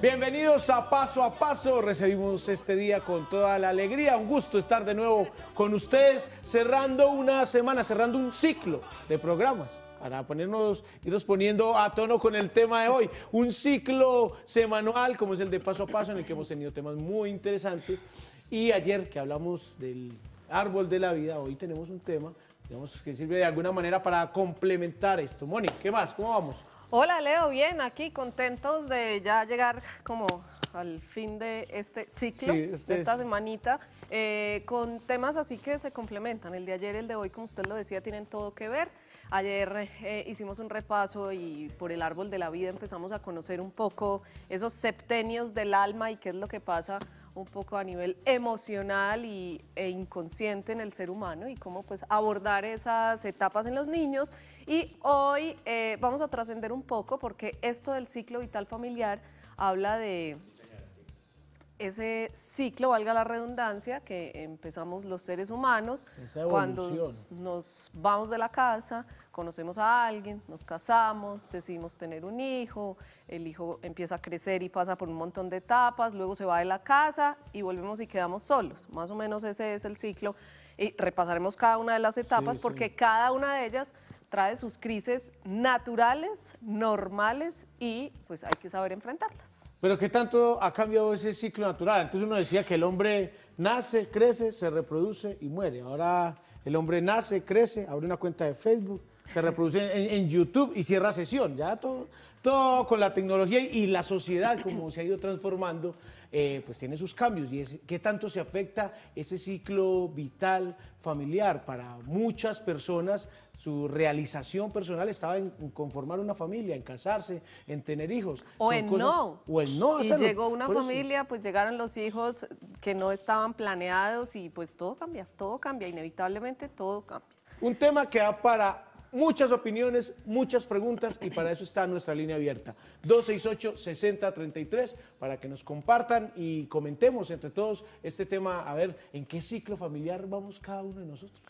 Bienvenidos a Paso a Paso. Recibimos este día con toda la alegría. Un gusto estar de nuevo con ustedes, cerrando una semana, cerrando un ciclo de programas para ponernos, irnos poniendo a tono con el tema de hoy. Un ciclo semanal, como es el de Paso a Paso, en el que hemos tenido temas muy interesantes. Y ayer que hablamos del árbol de la vida, hoy tenemos un tema, digamos, que sirve de alguna manera para complementar esto. Moni, ¿qué más? ¿Cómo vamos? Hola Leo, bien, aquí contentos de ya llegar como al fin de este ciclo, este de esta semanita, eh, con temas así que se complementan. El de ayer y el de hoy, como usted lo decía, tienen todo que ver. Ayer eh, hicimos un repaso y por el árbol de la vida empezamos a conocer un poco esos septenios del alma y qué es lo que pasa un poco a nivel emocional y, e inconsciente en el ser humano y cómo pues abordar esas etapas en los niños y hoy eh, vamos a trascender un poco porque esto del ciclo vital familiar habla de ese ciclo, valga la redundancia, que empezamos los seres humanos cuando nos vamos de la casa, conocemos a alguien, nos casamos, decidimos tener un hijo, el hijo empieza a crecer y pasa por un montón de etapas, luego se va de la casa y volvemos y quedamos solos. Más o menos ese es el ciclo y repasaremos cada una de las etapas porque cada una de ellas trae sus crisis naturales, normales y pues hay que saber enfrentarlas. Pero ¿qué tanto ha cambiado ese ciclo natural? Entonces uno decía que el hombre nace, crece, se reproduce y muere. Ahora el hombre nace, crece, abre una cuenta de Facebook, se reproduce en, YouTube y cierra sesión. Ya todo, todo con la tecnología y la sociedad, como se ha ido transformando, eh, pues tiene sus cambios. ¿Y qué tanto se afecta ese ciclo vital, familiar? Para muchas personas su realización personal estaba en conformar una familia, en casarse, en tener hijos. O en no. O en no. Y llegó una familia, pues llegaron los hijos que no estaban planeados y pues todo cambia, todo cambia, inevitablemente todo cambia. Un tema que da para muchas opiniones, muchas preguntas y para eso está nuestra línea abierta. 268-6033 para que nos compartan y comentemos entre todos este tema, a ver en qué ciclo familiar vamos cada uno de nosotros.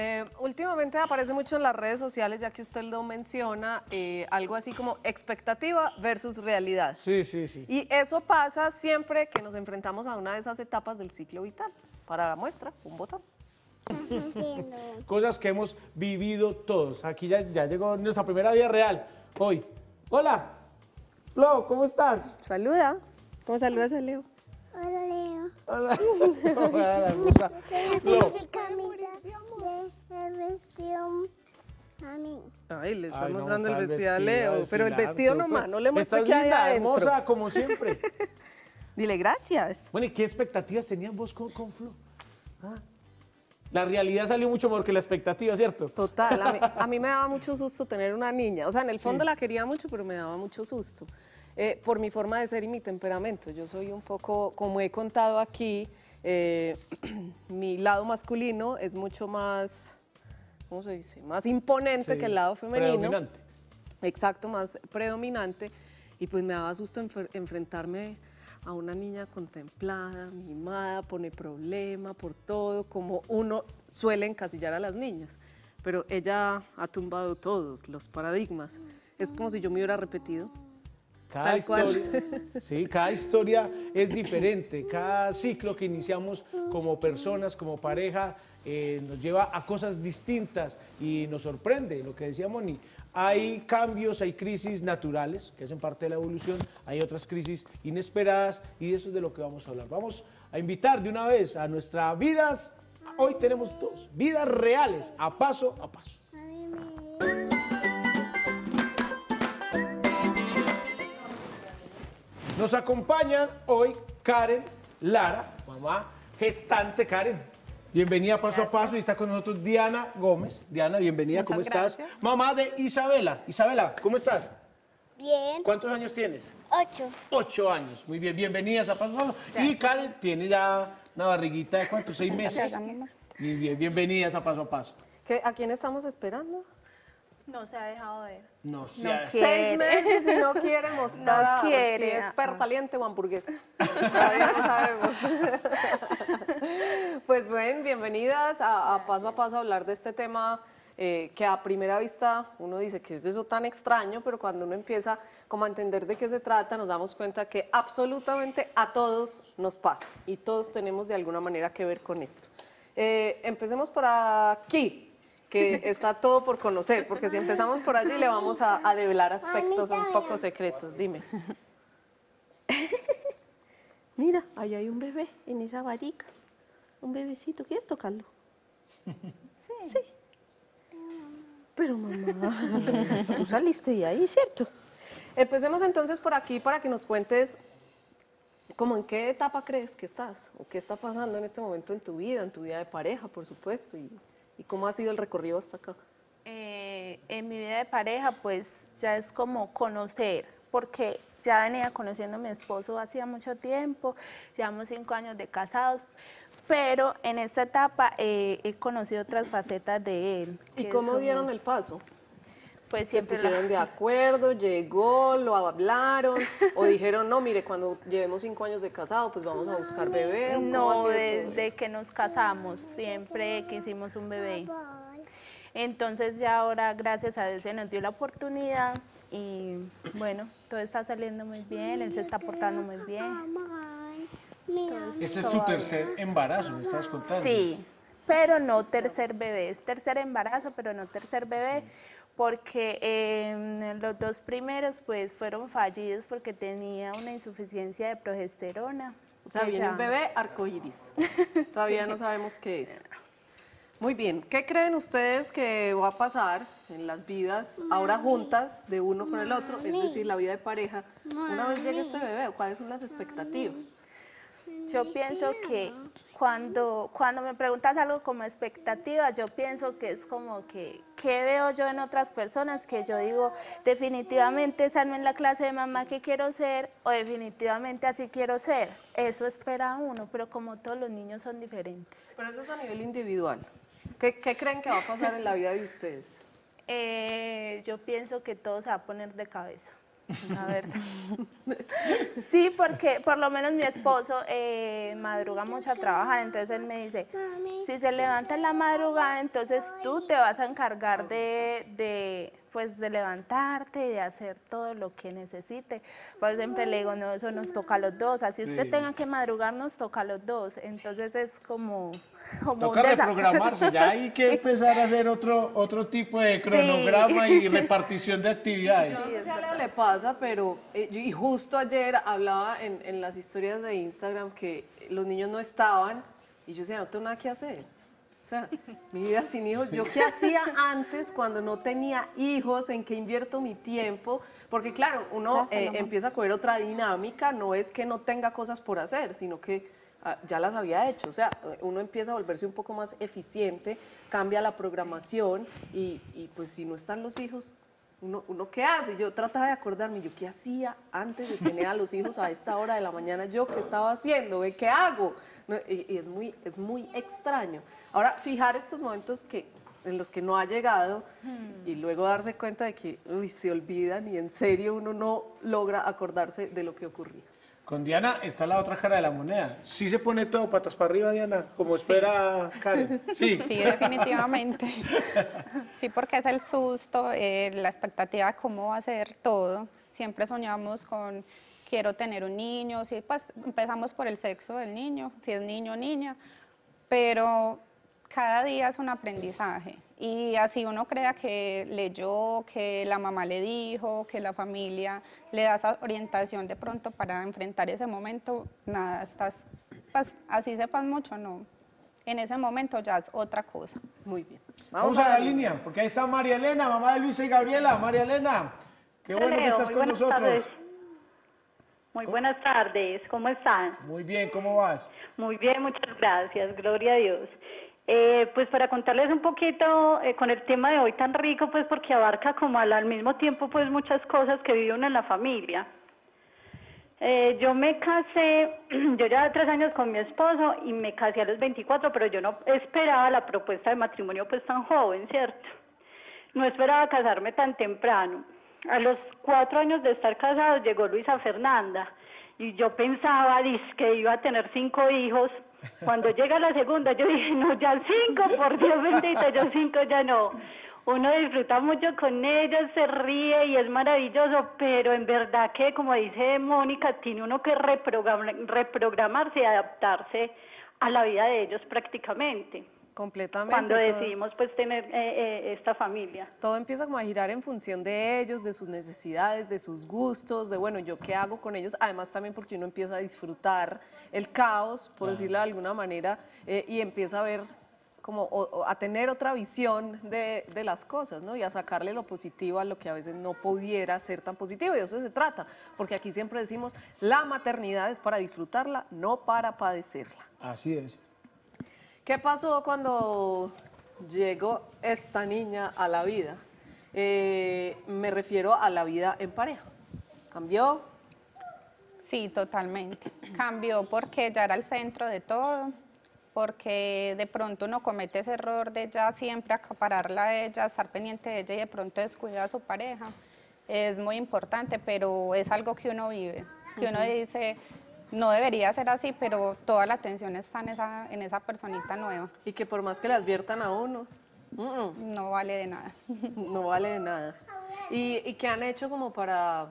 Eh, últimamente aparece mucho en las redes sociales, ya que usted lo menciona, eh, algo así como expectativa versus realidad. Sí, sí, sí. Y eso pasa siempre que nos enfrentamos a una de esas etapas del ciclo vital. Para la muestra, un botón. Cosas que hemos vivido todos. Aquí ya, llegó nuestra primera vida real, hoy. Hola, Lo ¿cómo estás? Saluda. ¿Cómo saludas a Leo? Hola, Leo. Hola. Hola, la vestido. mí. Ay, le está mostrando el vestido a Leo, pero el vestido nomás, no le muestra Está linda, hermosa como siempre. Dile gracias. Bueno, ¿y qué expectativas tenías vos con, con Flo? Ah, la realidad salió mucho mejor que la expectativa, ¿cierto? Total, a mí, me daba mucho susto tener una niña. O sea, en el fondo la quería mucho, pero me daba mucho susto. Eh, por mi forma de ser y mi temperamento. Yo soy un poco, como he contado aquí, eh, mi lado masculino es mucho más ¿cómo se dice? Más imponente que el lado femenino. Predominante. Exacto, más predominante. Y pues me daba susto enfrentarme a una niña contemplada, mimada, pone problema por todo, como uno suele encasillar a las niñas. Pero ella ha tumbado todos los paradigmas. Es como si yo me hubiera repetido. historia, sí, cada historia es diferente, cada ciclo que iniciamos como personas, como pareja, eh, nos lleva a cosas distintas y nos sorprende lo que decía Moni. Hay cambios, hay crisis naturales que hacen parte de la evolución, hay otras crisis inesperadas y eso es de lo que vamos a hablar. Vamos a invitar de una vez a nuestras vidas, hoy tenemos dos, vidas reales, a paso a paso. Nos acompañan hoy Karen Lara, mamá gestante Karen. Bienvenida paso a paso y está con nosotros Diana Gómez. Diana, bienvenida, ¿cómo estás? Mamá de Isabela. Isabela, ¿cómo estás? Bien. ¿Cuántos años tienes? Ocho. Ocho años, muy bien, bienvenida a paso a paso. Y Karen tiene ya una barriguita de cuántos, seis meses. Muy bien, bienvenidas a paso a paso. ¿A quién estamos esperando? No se ha dejado de ver. No se Seis meses y no quiere mostrar no quiere, es perro o hamburguesa. pues bueno, bienvenidas a, Paso a Paso a hablar de este tema eh, que a primera vista uno dice que es eso tan extraño, pero cuando uno empieza como a entender de qué se trata, nos damos cuenta que absolutamente a todos nos pasa y todos tenemos de alguna manera que ver con esto. Eh, empecemos por aquí que está todo por conocer, porque si empezamos por allí le vamos a, develar aspectos un poco secretos. Dime. Mira, ahí hay un bebé en esa varica. Un bebecito. ¿Quieres tocarlo? Sí. Sí. Pero mamá, tú saliste de ahí, ¿cierto? Empecemos entonces por aquí para que nos cuentes como en qué etapa crees que estás o qué está pasando en este momento en tu vida, en tu vida de pareja, por supuesto, y ¿Y cómo ha sido el recorrido hasta acá? Eh, en mi vida de pareja, pues ya es como conocer, porque ya venía conociendo a mi esposo hacía mucho tiempo, llevamos cinco años de casados, pero en esta etapa eh, he conocido otras facetas de él. ¿Y cómo dieron el paso? pues siempre se pusieron de acuerdo, llegó, lo hablaron o dijeron, no, mire, cuando llevemos cinco años de casado, pues vamos a buscar bebé. No, desde que nos casamos siempre quisimos un bebé. Entonces ya ahora, gracias a Dios, se nos dio la oportunidad y bueno, todo está saliendo muy bien, él se está portando muy bien. este es tu tercer embarazo, me estás contando. Sí, pero no tercer bebé, es tercer embarazo, pero no tercer bebé porque los dos primeros pues fueron fallidos porque tenía una insuficiencia de progesterona. O sea, viene un bebé arcoíris. Todavía no sabemos qué es. Muy bien, ¿qué creen ustedes que va a pasar en las vidas ahora juntas de uno con el otro, es decir, la vida de pareja, una vez llegue este bebé? ¿Cuáles son las expectativas? Yo pienso que cuando, cuando me preguntas algo como expectativa, yo pienso que es como que, ¿qué veo yo en otras personas? Que yo digo, definitivamente salgo en la clase de mamá que quiero ser o definitivamente así quiero ser. Eso espera uno, pero como todos los niños son diferentes. Pero eso es a nivel individual. ¿Qué, creen que va a pasar en la vida de ustedes? Eh, yo pienso que todo se va a poner de cabeza. A ver. Sí, porque por lo menos mi esposo eh, madruga mucho a trabajar, entonces él me dice, si se levanta en la madrugada, entonces tú te vas a encargar de, pues de levantarte y de hacer todo lo que necesite. Pues siempre le digo, no, eso nos toca a los dos, así usted tenga que madrugar, nos toca a los dos. Entonces es como como Toca reprogramarse, ya hay que empezar a hacer otro, otro tipo de cronograma y repartición de actividades. Sí, no sé a Leo le pasa, pero eh, y justo ayer hablaba en, en, las historias de Instagram que los niños no estaban y yo decía, no tengo nada que hacer. O sea, mi vida sin hijos, yo qué hacía antes cuando no tenía hijos, en qué invierto mi tiempo, porque claro, uno eh, empieza a coger otra dinámica, no es que no tenga cosas por hacer, sino que Ah, ya las había hecho. O sea, uno empieza a volverse un poco más eficiente, cambia la programación y, y pues si no están los hijos, uno, qué hace. Yo trataba de acordarme, yo qué hacía antes de tener a los hijos a esta hora de la mañana, yo qué estaba haciendo, qué hago. y, es, muy, es muy extraño. Ahora, fijar estos momentos que, en los que no ha llegado y hmm. luego darse cuenta de que uy, se olvidan y en serio uno no logra acordarse de lo que ocurrió. Con Diana está la otra cara de la moneda. Sí se pone todo patas para arriba, Diana, como espera Karen. Sí. definitivamente. Sí, porque es el susto, eh, la expectativa de cómo va a ser todo. Siempre soñamos con quiero tener un niño, Si pues empezamos por el sexo del niño, si es niño o niña, pero cada día es un aprendizaje. Y así uno crea que leyó, que la mamá le dijo, que la familia le da esa orientación de pronto para enfrentar ese momento, nada, estás, pues, así sepas mucho, no. En ese momento ya es otra cosa. Muy bien. Vamos, a, la línea, porque ahí está María Elena, mamá de Luisa y Gabriela. María Elena, qué bueno que estás con nosotros. Muy buenas tardes, ¿cómo están? Muy bien, ¿cómo vas? Muy bien, muchas gracias, gloria a Dios. Eh, pues para contarles un poquito eh, con el tema de hoy tan rico, pues porque abarca como al, mismo tiempo pues muchas cosas que vive en la familia. Eh, yo me casé, yo ya tres años con mi esposo y me casé a los 24, pero yo no esperaba la propuesta de matrimonio pues tan joven, ¿cierto? No esperaba casarme tan temprano. A los cuatro años de estar casados llegó Luisa Fernanda y yo pensaba que iba a tener cinco hijos cuando llega la segunda, yo dije, no, ya cinco, por Dios bendito, yo cinco ya no. Uno disfruta mucho con ellos, se ríe y es maravilloso, pero en verdad que, como dice Mónica, tiene uno que reprogram reprogramarse y adaptarse a la vida de ellos prácticamente. Completamente. Cuando decidimos pues tener eh, eh, esta familia. Todo empieza como a girar en función de ellos, de sus necesidades, de sus gustos, de bueno, yo qué hago con ellos. Además también porque uno empieza a disfrutar el caos, por decirlo de alguna manera, eh, y empieza a ver como a tener otra visión de, las cosas, ¿no? Y a sacarle lo positivo a lo que a veces no pudiera ser tan positivo. Y de eso se trata, porque aquí siempre decimos, la maternidad es para disfrutarla, no para padecerla. Así es. ¿Qué pasó cuando llegó esta niña a la vida? Eh, me refiero a la vida en pareja. ¿Cambió? Sí, totalmente. Cambió porque ya era el centro de todo, porque de pronto uno comete ese error de ya siempre acapararla a ella, estar pendiente de ella y de pronto descuida a su pareja. Es muy importante, pero es algo que uno vive, que uno dice, no debería ser así, pero toda la atención está en esa, en esa personita nueva. Y que por más que le adviertan a uno, no vale de nada. No vale de nada. ¿Y, ¿Y qué han hecho como para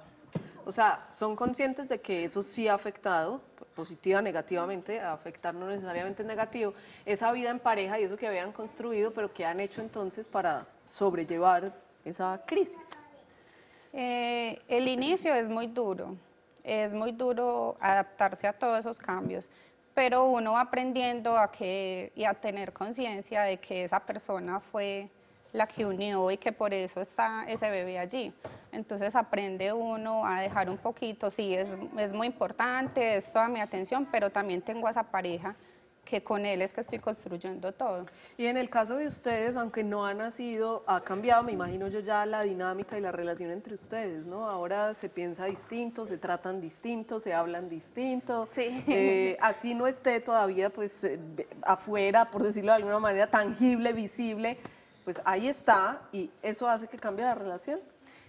o sea, son conscientes de que eso sí ha afectado, positiva, negativamente, a afectar no necesariamente negativo, esa vida en pareja y eso que habían construido, pero qué han hecho entonces para sobrellevar esa crisis. Eh, el inicio es muy duro, es muy duro adaptarse a todos esos cambios, pero uno aprendiendo a que, y a tener conciencia de que esa persona fue la que unió y que por eso está ese bebé allí. Entonces aprende uno a dejar un poquito, sí, es, es muy importante, es toda mi atención, pero también tengo a esa pareja que con él es que estoy construyendo todo. Y en el caso de ustedes, aunque no ha nacido, ha cambiado, me imagino yo ya la dinámica y la relación entre ustedes, ¿no? Ahora se piensa distinto, se tratan distinto, se hablan distinto. Sí. Eh, así no esté todavía, pues, eh, afuera, por decirlo de alguna manera, tangible, visible, pues ahí está y eso hace que cambie la relación.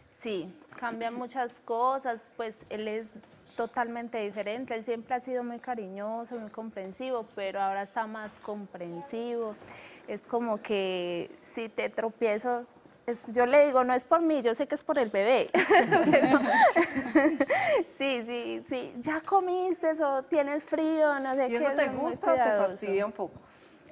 Sí, cambian muchas cosas, pues él es totalmente diferente, él siempre ha sido muy cariñoso, muy comprensivo, pero ahora está más comprensivo, es como que si te tropiezo, yo le digo, no es por mí, yo sé que es por el bebé, sí, sí, sí, ya comiste o tienes frío, no sé qué. ¿Y eso te gusta o te fastidia un poco?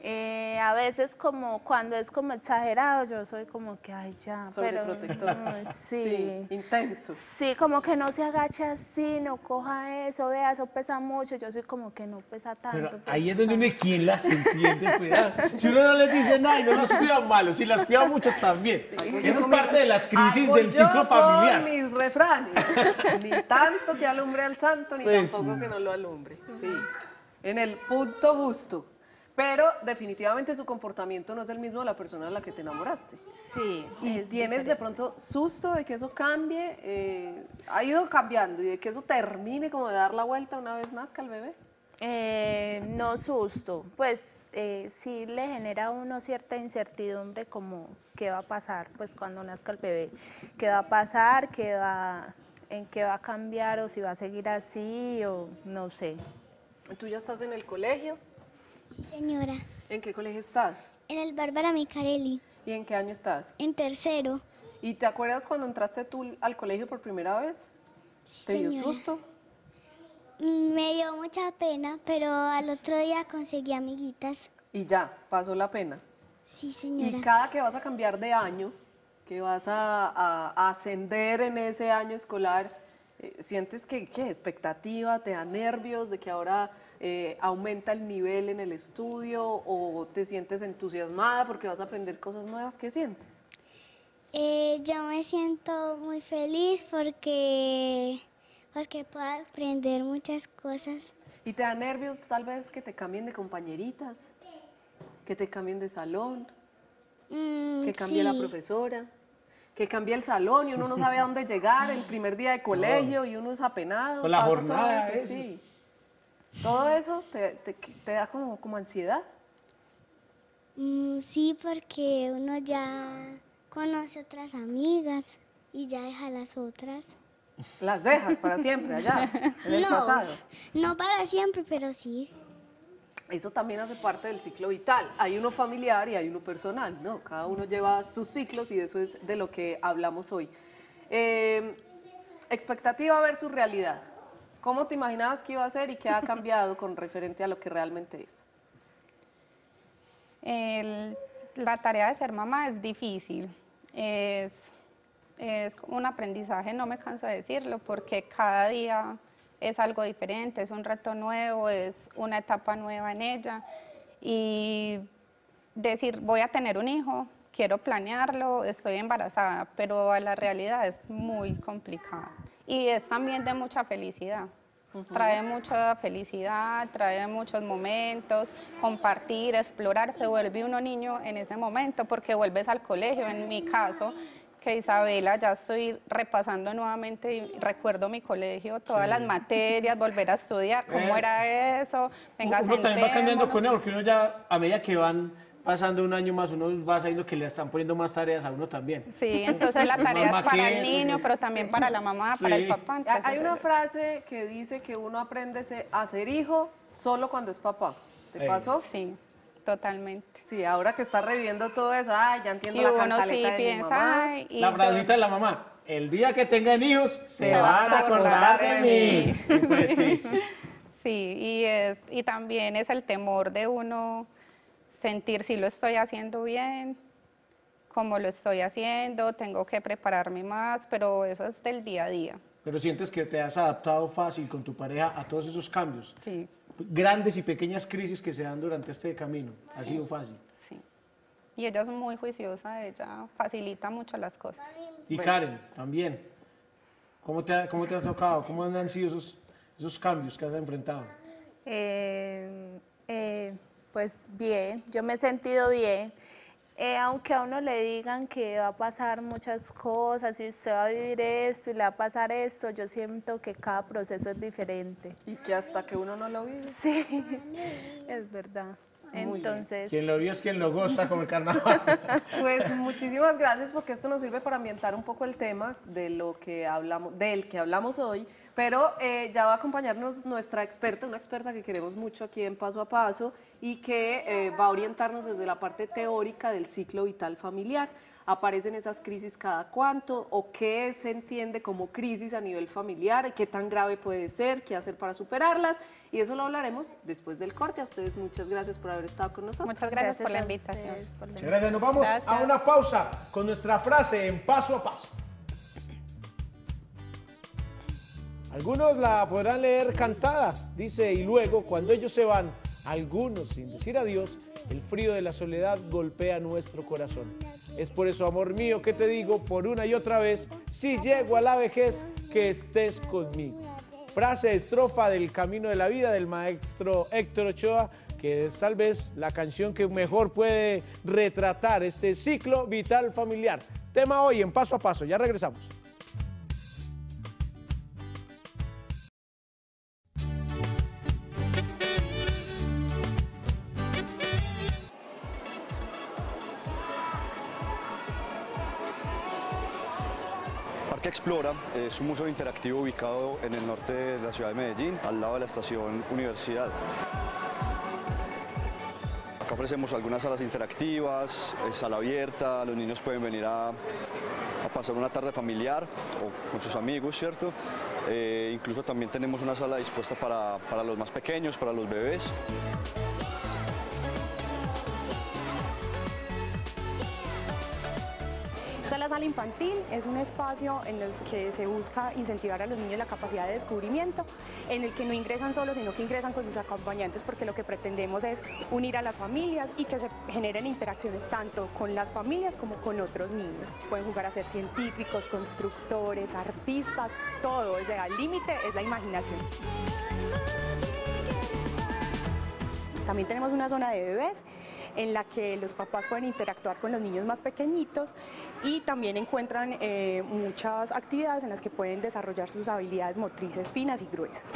Eh, a veces como cuando es como exagerado, yo soy como que, ay, ya. soy protector sí. sí. Intenso. Sí, como que no se agache así, no coja eso, vea, eso pesa mucho. Yo soy como que no pesa tanto. Pero ahí es donde uno quien las entiende, cuidado. Si uno no les dice nada y no los cuida malo, si las cuida mucho también. Eso es parte de las crisis del ciclo familiar. Con mis refranes. ni tanto que alumbre al santo, ni pues, tampoco que no lo alumbre. Mm. Sí. En el punto justo. Pero definitivamente su comportamiento no es el mismo de la persona a la que te enamoraste. Sí. Y tienes de pronto susto de que eso cambie, eh, ha ido cambiando y de que eso termine como de dar la vuelta una vez nazca el bebé. Eh, no susto, pues eh, sí le genera a uno cierta incertidumbre como qué va a pasar, pues cuando nazca el bebé, qué va a pasar, qué va, en qué va a cambiar o si va a seguir así o no sé. ¿Tú ya estás en el colegio? Sí, señora. ¿En qué colegio estás? En el Bárbara Micarelli. ¿Y en qué año estás? En tercero. ¿Y te acuerdas cuando entraste tú al colegio por primera vez? ¿Te dio susto? Mm, me dio mucha pena, pero al otro día conseguí amiguitas. ¿Y ya? ¿Pasó la pena? Sí, señora. ¿Y cada que vas a cambiar de año, que vas a, ascender en ese año escolar, eh, sientes que, qué expectativa, te da nervios de que ahora eh, aumenta el nivel en el estudio o te sientes entusiasmada porque vas a aprender cosas nuevas? ¿Qué sientes? Eh, yo me siento muy feliz porque, porque puedo aprender muchas cosas. ¿Y te da nervios tal vez que te cambien de compañeritas? ¿Que te cambien de salón? Mm, ¿Que cambie la profesora? que cambie el salón y uno no sabe a dónde llegar el primer día de colegio y uno es apenado. Con la jornada, sí. ¿Todo eso te, da como, ansiedad? Mm, sí, porque uno ya conoce otras amigas y ya deja las otras. ¿Las dejas para siempre allá, en el no, pasado? No para siempre, pero sí. Eso también hace parte del ciclo vital. Hay uno familiar y hay uno personal, ¿no? Cada uno lleva sus ciclos y eso es de lo que hablamos hoy. Eh, expectativa versus realidad. ¿Cómo te imaginabas que iba a ser y qué ha cambiado con referente a lo que realmente es? la tarea de ser mamá es difícil. es un aprendizaje, no me canso de decirlo, porque cada día es algo diferente, es un reto nuevo, es una etapa nueva en ella. Y decir, voy a tener un hijo, quiero planearlo, estoy embarazada, pero la realidad es muy complicada y es también de mucha felicidad. Trae mucha felicidad, trae muchos momentos, compartir, explorar, se vuelve uno niño en ese momento porque vuelves al colegio, en mi caso, que Isabela, ya estoy repasando nuevamente y recuerdo mi colegio, todas las materias, volver a estudiar, cómo era eso, venga, Uno también va cambiando con él, porque uno ya, a medida que van pasando un año más, uno va sabiendo que le están poniendo más tareas a uno también. Sí, entonces la tarea es para el niño, pero también para la mamá, para el papá. Hay una frase que dice que uno aprende a ser hijo solo cuando es papá. ¿Te pasó? Sí, totalmente. Sí, ahora que está reviviendo todo eso, ay, ya entiendo y la uno sí de piensa, la frasita de la mamá, el día que tengan hijos, se, van a acordar, de, mí. sí, sí, y, es, y también es el temor de uno sentir si lo estoy haciendo bien, cómo lo estoy haciendo, tengo que prepararme más, pero eso es del día a día. Pero sientes que te has adaptado fácil con tu pareja a todos esos cambios. Sí. Grandes y pequeñas crisis que se dan durante este camino. Ha sido fácil. Sí. Y ella es muy juiciosa, ella facilita mucho las cosas. Y Karen, también. ¿Cómo te, ha, ¿Cómo te ha tocado? ¿Cómo han sido esos, esos cambios que has enfrentado? Eh, eh, pues bien, yo me he sentido bien. Eh, aunque a uno le digan que va a pasar muchas cosas y se va a vivir esto y le va a pasar esto, yo siento que cada proceso es diferente. Y que hasta que uno no lo vive. Sí, es verdad. Entonces. Quien lo vio es quien lo goza con el carnaval. pues muchísimas gracias porque esto nos sirve para ambientar un poco el tema de lo que hablamos, del que hablamos hoy pero eh, ya va a acompañarnos nuestra experta, una experta que queremos mucho aquí en Paso a Paso y que eh, va a orientarnos desde la parte teórica del ciclo vital familiar. ¿Aparecen esas crisis cada cuánto? ¿O qué se entiende como crisis a nivel familiar? ¿Qué tan grave puede ser? ¿Qué hacer para superarlas? Y eso lo hablaremos después del corte. A ustedes muchas gracias por haber estado con nosotros. Muchas gracias, por, la invitación. Muchas gracias. Nos vamos a una pausa con nuestra frase en Paso a Paso. Algunos la podrán leer cantada, dice, y luego, cuando ellos se van, algunos, sin decir adiós, el frío de la soledad golpea nuestro corazón. Es por eso, amor mío, que te digo por una y otra vez, si llego a la vejez, que estés conmigo. Frase estrofa del Camino de la Vida del maestro Héctor Ochoa, que es tal vez la canción que mejor puede retratar este ciclo vital familiar. Tema hoy en Paso a Paso, ya regresamos. Explora es un museo interactivo ubicado en el norte de la ciudad de Medellín, al lado de la estación Universidad. Acá ofrecemos algunas salas interactivas, eh, sala abierta, los niños pueden venir a, pasar una tarde familiar o con sus amigos, ¿cierto? Eh, incluso también tenemos una sala dispuesta para, para los más pequeños, para los bebés. infantil es un espacio en el que se busca incentivar a los niños la capacidad de descubrimiento, en el que no ingresan solos, sino que ingresan con sus acompañantes, porque lo que pretendemos es unir a las familias y que se generen interacciones tanto con las familias como con otros niños. Pueden jugar a ser científicos, constructores, artistas, todo, o sea, el límite es la imaginación. También tenemos una zona de bebés en la que los papás pueden interactuar con los niños más pequeñitos y también encuentran eh, muchas actividades en las que pueden desarrollar sus habilidades motrices finas y gruesas.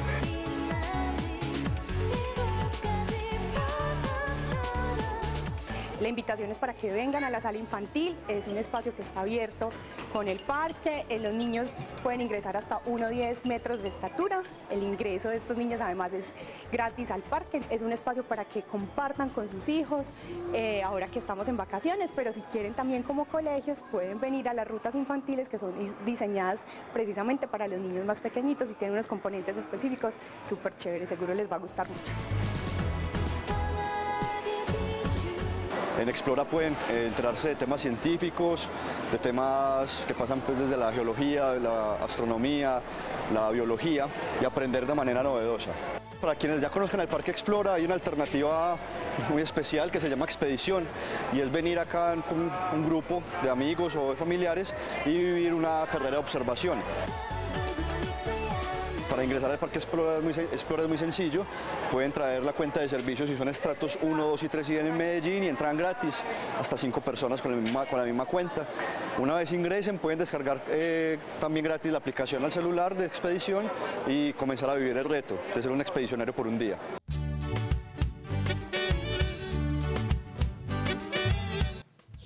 La invitación es para que vengan a la sala infantil, es un espacio que está abierto con el parque, eh, los niños pueden ingresar hasta 1,10 metros de estatura, el ingreso de estos niños además es gratis al parque, es un espacio para que compartan con sus hijos, eh, ahora que estamos en vacaciones, pero si quieren también como colegios pueden venir a las rutas infantiles que son diseñadas precisamente para los niños más pequeñitos y tienen unos componentes específicos súper chéveres, seguro les va a gustar mucho. En Explora pueden eh, enterarse de temas científicos, de temas que pasan pues, desde la geología, la astronomía, la biología y aprender de manera novedosa. Para quienes ya conozcan el Parque Explora, hay una alternativa muy especial que se llama Expedición y es venir acá con un grupo de amigos o de familiares y vivir una carrera de observación ingresar al Parque Explorer es, muy, muy sencillo, pueden traer la cuenta de servicios si son estratos 1, 2 y 3 y en Medellín y entran gratis hasta 5 personas con la misma, cuenta. Una vez ingresen pueden descargar eh, también gratis la aplicación al celular de expedición y comenzar a vivir el reto de ser un expedicionario por un día.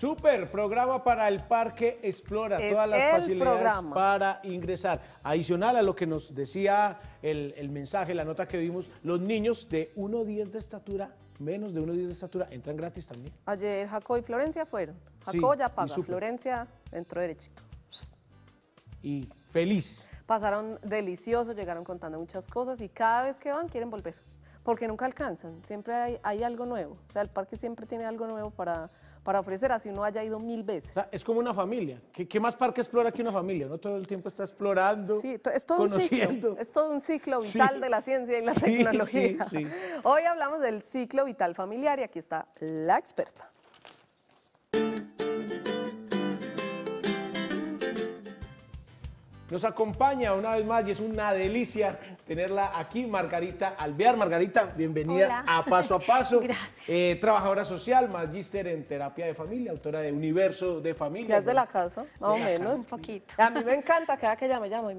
Super programa para el Parque Explora, todas las facilidades para ingresar. Adicional a lo que nos decía el, mensaje, la nota que vimos, los niños de 1.10 de estatura, menos de 1.10 de estatura, entran gratis también. Ayer Jaco y Florencia fueron. Jacob ya paga, Florencia entró derechito. Y felices. Pasaron delicioso, llegaron contando muchas cosas y cada vez que van quieren volver, porque nunca alcanzan, siempre hay, hay algo nuevo. O sea, el parque siempre tiene algo nuevo para para ofrecer, así uno haya ido mil veces. es como una familia. ¿Qué, más parque explora que una familia? No todo el tiempo está explorando. Sí, es todo un ciclo. Es todo un ciclo vital de la ciencia y la tecnología. Hoy hablamos del ciclo vital familiar y aquí está la experta. nos acompaña una vez más y es una delicia tenerla aquí, Margarita Alvear. Margarita, bienvenida a Paso a Paso. Gracias. Eh, trabajadora social, magíster en terapia de familia, autora de Universo de Familia. Ya de la casa, más o menos. Un poquito. A mí me encanta cada que ella me llama y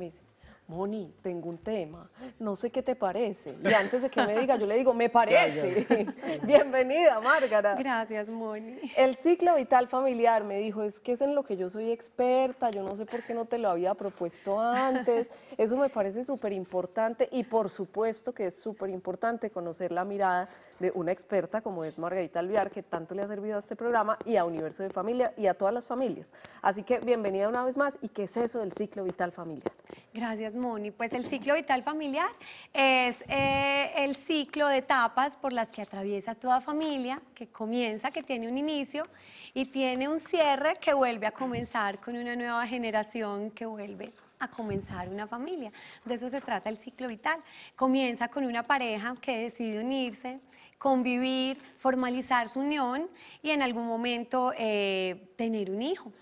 Moni, tengo un tema, no sé qué te parece. Y antes de que me diga, yo le digo, me parece. Bienvenida, Márgara. Gracias, Moni. El ciclo vital familiar me dijo, es que es en lo que yo soy experta, yo no sé por qué no te lo había propuesto antes. Eso me parece súper importante y por supuesto que es súper importante conocer la mirada de una experta como es Margarita Alviar, que tanto le ha servido a este programa y a Universo de Familia y a todas las familias. Así que bienvenida una vez más. ¿Y qué es eso del ciclo vital familiar? Gracias, pues el ciclo vital familiar es eh, el ciclo de etapas por las que atraviesa toda familia, que comienza, que tiene un inicio y tiene un cierre que vuelve a comenzar con una nueva generación que vuelve a comenzar una familia. De eso se trata el ciclo vital. Comienza con una pareja que decide unirse, convivir, formalizar su unión y en algún momento eh, tener un hijo.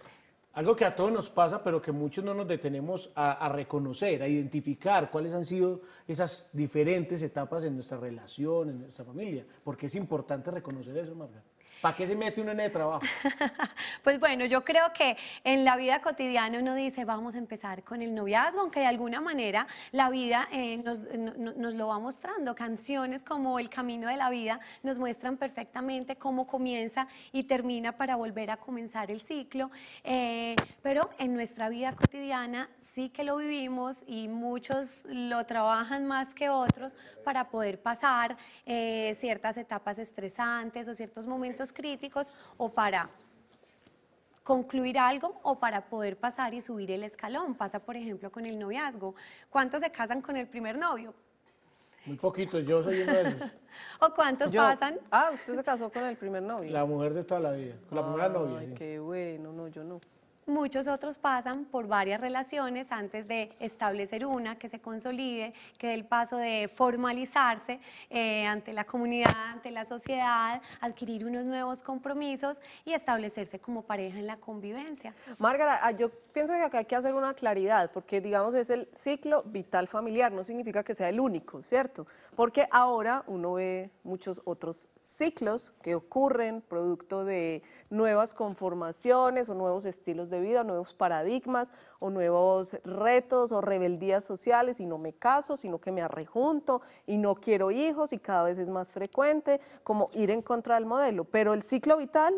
Algo que a todos nos pasa, pero que muchos no nos detenemos a, reconocer, a identificar cuáles han sido esas diferentes etapas en nuestra relación, en nuestra familia, porque es importante reconocer eso, Margarita. ¿Para qué se mete uno en el trabajo? pues bueno, yo creo que en la vida cotidiana uno dice, vamos a empezar con el noviazgo, aunque de alguna manera la vida eh, nos, lo va mostrando. Canciones como El Camino de la Vida nos muestran perfectamente cómo comienza y termina para volver a comenzar el ciclo. Eh, pero en nuestra vida cotidiana sí que lo vivimos y muchos lo trabajan más que otros para poder pasar eh, ciertas etapas estresantes o ciertos momentos críticos o para concluir algo o para poder pasar y subir el escalón. Pasa, por ejemplo, con el noviazgo. ¿Cuántos se casan con el primer novio? Muy poquito, yo soy uno de ellos. ¿O cuántos pasan? Ah, usted se casó con el primer novio. La mujer de toda la vida, con la primera novia. qué bueno, no, yo no. Muchos otros pasan por varias relaciones antes de establecer una, que se consolide, que dé el paso de formalizarse eh, ante la comunidad, ante la sociedad, adquirir unos nuevos compromisos y establecerse como pareja en la convivencia. Márgara, ah, yo pienso que acá hay que hacer una claridad, porque digamos es el ciclo vital familiar, no significa que sea el único, ¿cierto? Porque ahora uno ve muchos otros ciclos que ocurren producto de nuevas conformaciones o nuevos estilos de de vida, nuevos paradigmas o nuevos retos o rebeldías sociales y no me caso, sino que me arrejunto y no quiero hijos y cada vez es más frecuente, como ir en contra del modelo. Pero el ciclo vital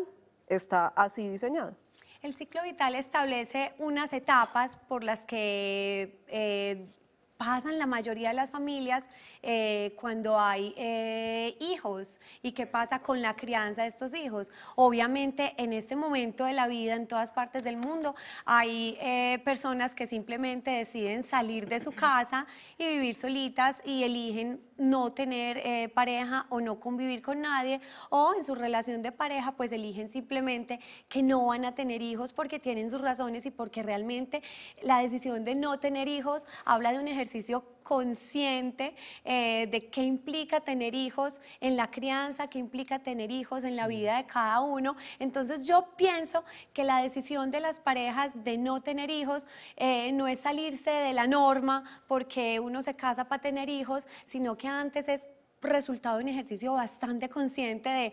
está así diseñado. El ciclo vital establece unas etapas por las que... Eh, PASAN la mayoría de las familias eh, cuando hay eh, hijos y qué pasa con la crianza de estos hijos. Obviamente en este momento de la vida en todas partes del mundo hay eh, personas que simplemente deciden salir de su casa y vivir solitas y eligen no tener eh, pareja o no convivir con nadie o en su relación de pareja pues eligen simplemente que no van a tener hijos porque tienen sus razones y porque realmente la decisión de no tener hijos habla de un ejercicio consciente eh, de qué implica tener hijos en la crianza, qué implica tener hijos en la vida de cada uno. Entonces yo pienso que la decisión de las parejas de no tener hijos eh, no es salirse de la norma porque uno se casa para tener hijos, sino que antes es resultado de un ejercicio bastante consciente de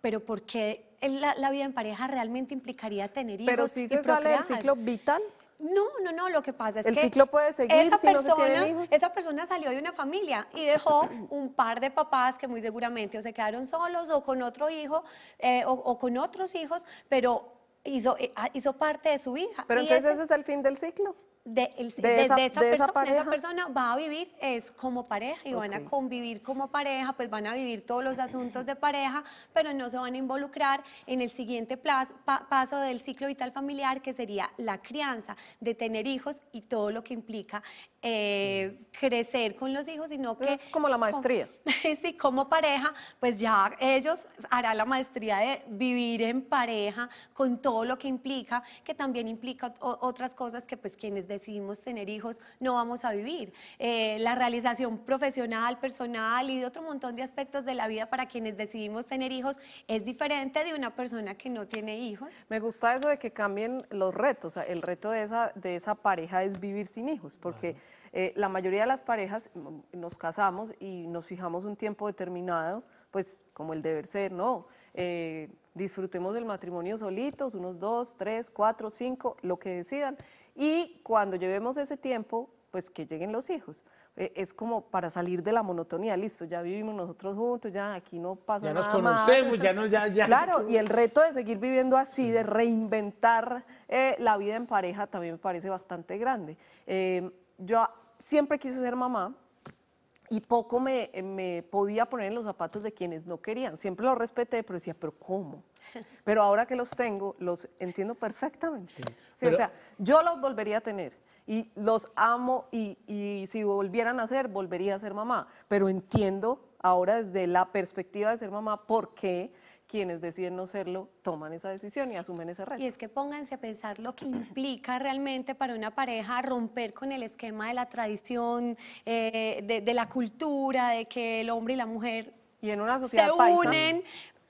pero ¿por qué la, vida en pareja realmente implicaría tener hijos? Pero si se sale del ciclo vital, no, no, no, lo que pasa es que... El ciclo puede seguir esa si persona, no hijos. Esa persona salió de una familia y dejó un par de papás que muy seguramente o se quedaron solos o con otro hijo eh, o, con otros hijos, pero hizo, eh, ah, hizo parte de su hija. Pero entonces ese es el fin del ciclo de, esa, persona, va a vivir es como pareja y van a convivir como pareja, pues van a vivir todos los asuntos de pareja, pero no se van a involucrar en el siguiente paso del ciclo vital familiar, que sería la crianza, de tener hijos y todo lo que implica eh, crecer con los hijos, sino que... Es como la maestría. sí, como pareja, pues ya ellos harán la maestría de vivir en pareja con todo lo que implica, que también implica otras cosas que pues quienes decidimos tener hijos no vamos a vivir. Eh, la realización profesional, personal y de otro montón de aspectos de la vida para quienes decidimos tener hijos es diferente de una persona que no tiene hijos. Me gusta eso de que cambien los retos, o sea, el reto de esa, de esa pareja es vivir sin hijos, porque... Eh, la mayoría de las parejas mm, nos casamos y nos fijamos un tiempo determinado, pues como el deber ser, ¿no? Eh, disfrutemos del matrimonio solitos, unos dos, tres, cuatro, cinco, lo que decidan. Y cuando llevemos ese tiempo, pues que lleguen los hijos. Eh, es como para salir de la monotonía, listo, ya vivimos nosotros juntos, ya aquí no pasa nada. Ya nos conocemos, ya no, ya, ya. Claro, y el reto de seguir viviendo así, de reinventar la vida en pareja, también me parece bastante grande. yo siempre quise ser mamá y poco eh, me, podía poner en los zapatos de quienes no querían. Siempre los respeté, pero decía, ¿pero cómo? Pero ahora que los tengo, los entiendo perfectamente. O sea, yo los volvería a tener y los amo y, y si volvieran a ser, volvería a ser mamá. Pero entiendo ahora desde la perspectiva de ser mamá por qué quienes deciden no serlo toman esa decisión y asumen esa reto. Y es que pónganse a pensar lo que implica realmente para una pareja romper con el esquema de la tradición, eh, de, la cultura, de que el hombre y la mujer se unen.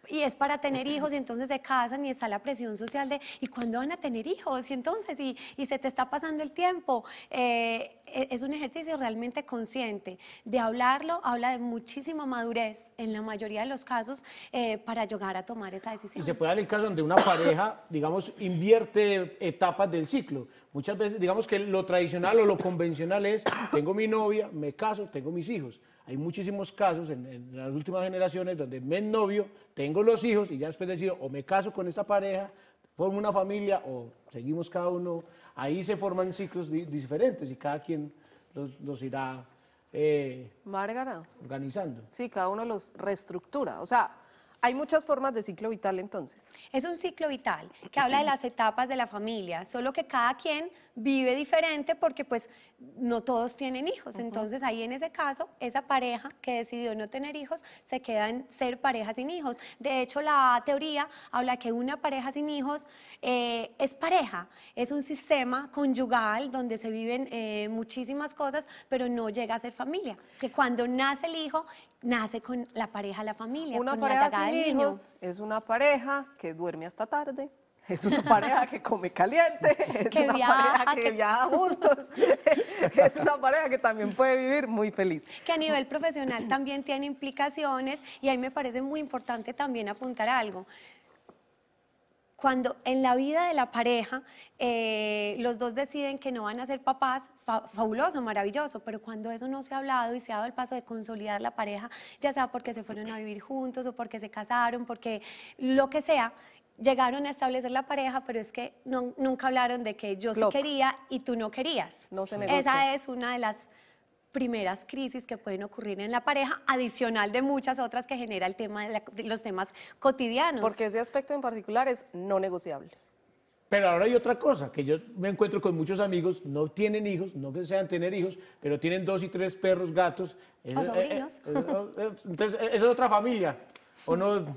Y es para tener hijos y entonces se casan y está la presión social de ¿y cuándo van a tener hijos? Y entonces, y, se te está pasando el tiempo. Eh, e-, es un ejercicio realmente consciente. De hablarlo, habla de muchísima madurez en la mayoría de los casos eh, para llegar a tomar esa decisión. Y se puede dar el caso donde una pareja, digamos, invierte etapas del ciclo. Muchas veces, digamos que lo tradicional o lo convencional es, tengo mi novia, me caso, tengo mis hijos. Hay muchísimos casos en, las últimas generaciones donde me novio, tengo los hijos y ya después decido o me caso con esta pareja, formo una familia o seguimos cada uno ahí se forman ciclos diferentes y cada quien los, irá eh, organizando. Sí, cada uno los reestructura. O sea, hay muchas formas de ciclo vital entonces. Es un ciclo vital que habla de las etapas de la familia, solo que cada quien vive diferente porque pues no todos tienen hijos. Entonces ahí en ese caso, esa pareja que decidió no tener hijos se queda en ser pareja sin hijos. De hecho, la teoría habla que una pareja sin hijos eh, es pareja, es un sistema conyugal donde se viven eh, muchísimas cosas, pero no llega a ser familia. Que cuando nace el hijo, nace con la pareja, la familia. Una pareja la sin hijos es una pareja que duerme hasta tarde, es una pareja que come caliente, es una pareja que, viaja juntos, es una pareja que también puede vivir muy feliz. Que a nivel profesional también tiene implicaciones y ahí me parece muy importante también apuntar algo. Cuando en la vida de la pareja eh, los dos deciden que no van a ser papás, fabuloso, maravilloso, pero cuando eso no se ha hablado y se ha dado el paso de consolidar la pareja, ya sea porque se fueron a vivir juntos o porque se casaron, porque lo que sea, llegaron a establecer la pareja, pero es que no, nunca hablaron de que yo sí quería y tú no querías. No se negocia. Esa es una de las primeras crisis que pueden ocurrir en la pareja, adicional de muchas otras que genera el tema de, los temas cotidianos. Porque ese aspecto en particular es no negociable. Pero ahora hay otra cosa, que yo me encuentro con muchos amigos, no tienen hijos, no desean tener hijos, pero tienen dos y tres perros, gatos. Es, eh, sobrinos. Eh, eh, entonces, esa es otra familia. O no,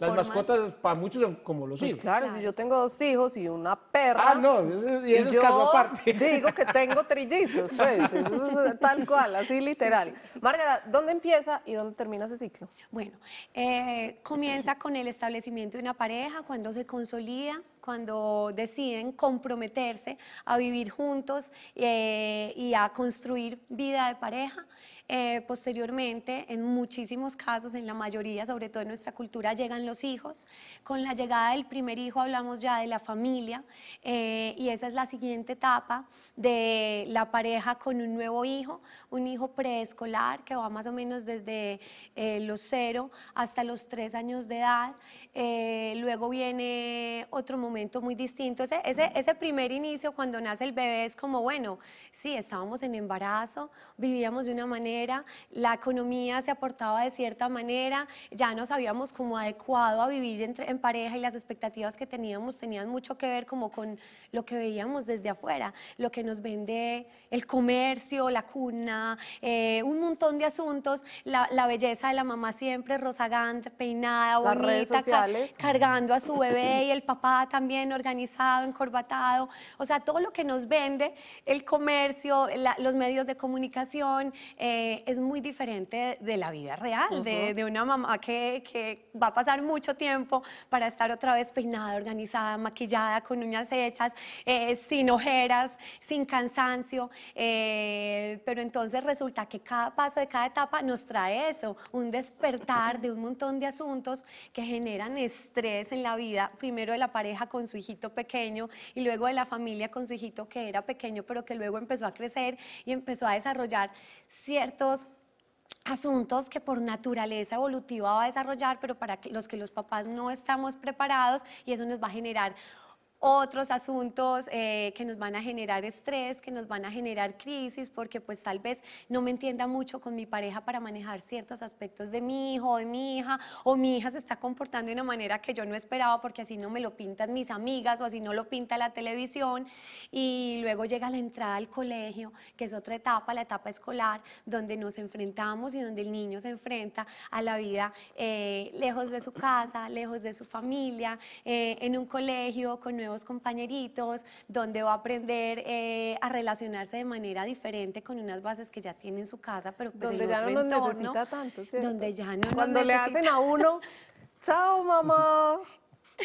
las mascotas para muchos son como los pues hijos. Claro, claro, si yo tengo dos hijos y una perra. Ah, no, y eso es caso aparte. Digo que tengo trillizos, pues, eso tal cual, así literal. Márgara, ¿dónde empieza y dónde termina ese ciclo? Bueno, eh, comienza con el establecimiento de una pareja, cuando se consolida, cuando deciden comprometerse a vivir juntos eh, y a construir vida de pareja. Eh, posteriormente, en muchísimos casos, en la mayoría, sobre todo en nuestra cultura, llegan los hijos. Con la llegada del primer hijo hablamos ya de la familia eh, y esa es la siguiente etapa de la pareja con un nuevo hijo, un hijo preescolar que va más o menos desde eh, los cero hasta los tres años de edad. luego viene otro momento muy distinto. Ese, ese, ese primer inicio cuando nace el bebé es como, bueno, sí, estábamos en embarazo, vivíamos de una manera la economía se aportaba de cierta manera, ya nos habíamos como adecuado a vivir entre, en pareja y las expectativas que teníamos tenían mucho que ver como con lo que veíamos desde afuera, lo que nos vende el comercio, la cuna, eh, un montón de asuntos, la, la, belleza de la mamá siempre rozagante, peinada, bonita, cargando a su bebé y el papá también organizado, encorbatado, o sea, todo lo que nos vende el comercio, los medios de comunicación, eh, eh, es muy diferente de la vida real, de, una mamá que, va a pasar mucho tiempo para estar otra vez peinada, organizada, maquillada, con uñas hechas, eh, sin ojeras, sin cansancio. Eh, pero entonces resulta que cada paso de cada etapa nos trae eso, un despertar de un montón de asuntos que generan estrés en la vida, primero de la pareja con su hijito pequeño y luego de la familia con su hijito que era pequeño pero que luego empezó a crecer y empezó a desarrollar cierto asuntos que por naturaleza evolutiva va a desarrollar, pero para los que los papás no estamos preparados y eso nos va a generar otros asuntos eh, que nos van a generar estrés, que nos van a generar crisis, porque pues tal vez no me entienda mucho con mi pareja para manejar ciertos aspectos de mi hijo, de mi hija, o mi hija se está comportando de una manera que yo no esperaba porque así no me lo pintan mis amigas o así no lo pinta la televisión. Y luego llega la entrada al colegio, que es otra etapa, la etapa escolar, donde nos enfrentamos y donde el niño se enfrenta a la vida eh, lejos de su casa, lejos de su familia, eh, en un colegio con nuevos nuevos compañeritos, donde va a aprender eh, a relacionarse de manera diferente con unas bases que ya tiene en su casa, pero pues donde ya no necesita tanto, Donde ya no Cuando le hacen a uno, chao mamá.